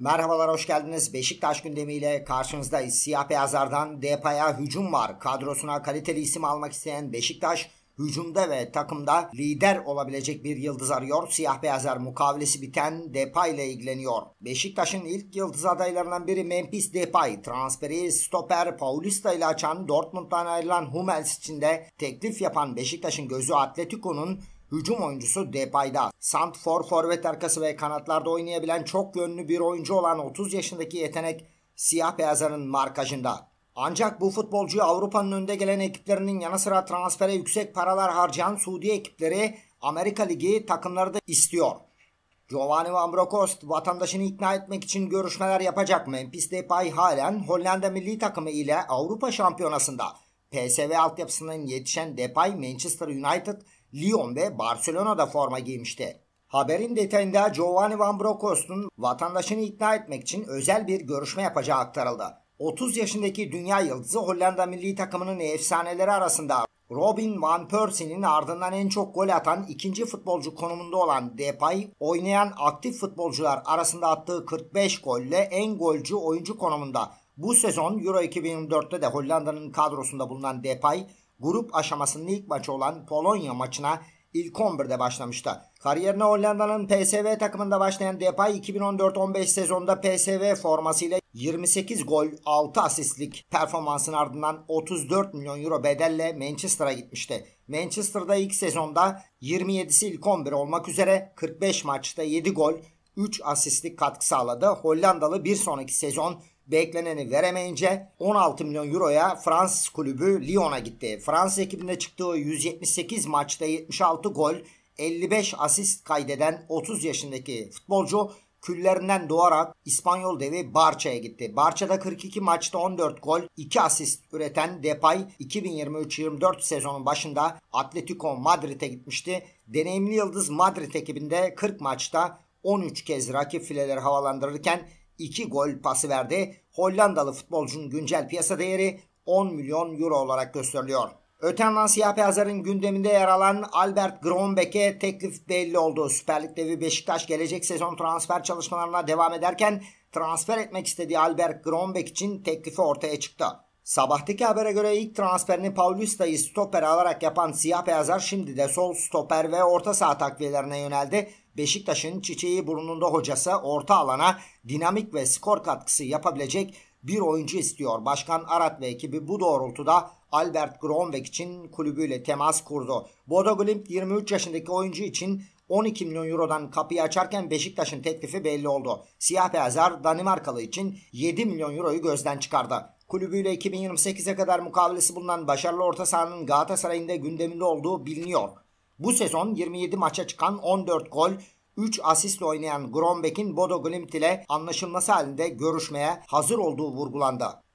Merhabalar hoş geldiniz. Beşiktaş gündemiyle karşınızdayız. Siyah beyazlardan Depa'ya hücum var. Kadrosuna kaliteli isim almak isteyen Beşiktaş hücumda ve takımda lider olabilecek bir yıldız arıyor. Siyah beyazlar mukavelesi biten Depay ile ilgileniyor. Beşiktaş'ın ilk yıldız adaylarından biri Memphis Depay. Transferi stoper Paulista ile açan Dortmund'dan ayrılan Hummels için de teklif yapan Beşiktaş'ın gözü Atletico'nun Hücum oyuncusu Depay'da. Sant Santfor forvet arkası ve kanatlarda oynayabilen çok yönlü bir oyuncu olan 30 yaşındaki yetenek siyah beyazların markajında. Ancak bu futbolcuyu Avrupa'nın önde gelen ekiplerinin yanı sıra transfere yüksek paralar harcayan Suudi ekipleri Amerika Ligi takımları da istiyor. Giovanni Van Brokost vatandaşını ikna etmek için görüşmeler yapacak. Memphis Depay halen Hollanda milli takımı ile Avrupa Şampiyonası'nda. PSV altyapısından yetişen Depay Manchester United Lyon ve Barcelona'da forma giymişti. Haberin detayında Giovanni Van Bronckhorst'un vatandaşını ikna etmek için özel bir görüşme yapacağı aktarıldı. 30 yaşındaki dünya yıldızı Hollanda milli takımının efsaneleri arasında Robin Van Persie'nin ardından en çok gol atan ikinci futbolcu konumunda olan Depay, oynayan aktif futbolcular arasında attığı 45 golle en golcü oyuncu konumunda. Bu sezon Euro 2004'te de Hollanda'nın kadrosunda bulunan Depay, grup aşamasının ilk maçı olan Polonya maçına ilk 11'de başlamıştı. Kariyerine Hollanda'nın PSV takımında başlayan Depay 2014-15 sezonda PSV formasıyla 28 gol 6 asistlik performansın ardından 34 milyon euro bedelle Manchester'a gitmişti. Manchester'da ilk sezonda 27'si ilk 11 olmak üzere 45 maçta 7 gol 3 asistlik katkı sağladı. Hollandalı bir sonraki sezon bekleneni veremeyince 16 milyon euroya Fransız kulübü Lyon'a gitti. Fransa ekibinde çıktığı 178 maçta 76 gol 55 asist kaydeden 30 yaşındaki futbolcu küllerinden doğarak İspanyol devi Barça'ya gitti. Barça'da 42 maçta 14 gol, 2 asist üreten Depay 2023-24 sezonun başında Atletico Madrid'e gitmişti. Deneyimli yıldız Madrid ekibinde 40 maçta 13 kez rakip fileleri havalandırırken 2 gol pası verdi. Hollandalı futbolcunun güncel piyasa değeri 10 milyon euro olarak gösteriliyor. Öte yandan siyah beyazların gündeminde yer alan Albert Grombeck'e teklif belli oldu. Süper Lig devi Beşiktaş gelecek sezon transfer çalışmalarına devam ederken transfer etmek istediği Albert Grombeck için teklifi ortaya çıktı. Sabahtaki habere göre ilk transferini Paulista'yı stoper alarak yapan siyah beyazlar şimdi de sol stoper ve orta saha takviyelerine yöneldi. Beşiktaş'ın çiçeği burnunda hocası orta alana dinamik ve skor katkısı yapabilecek bir oyuncu istiyor. Başkan Arat ve ekibi bu doğrultuda Albert Gronbeck için kulübüyle temas kurdu. Bodo Glimt 23 yaşındaki oyuncu için 12 milyon eurodan kapıyı açarken Beşiktaş'ın teklifi belli oldu. Siyah beyazlar Danimarkalı için 7 milyon euroyu gözden çıkardı kulübüyle 2028'e kadar mukavelesi bulunan başarılı orta sahanın Galatasaray'ın gündeminde olduğu biliniyor. Bu sezon 27 maça çıkan 14 gol, 3 asistle oynayan Grombek'in Bodo Glimt ile anlaşılması halinde görüşmeye hazır olduğu vurgulandı.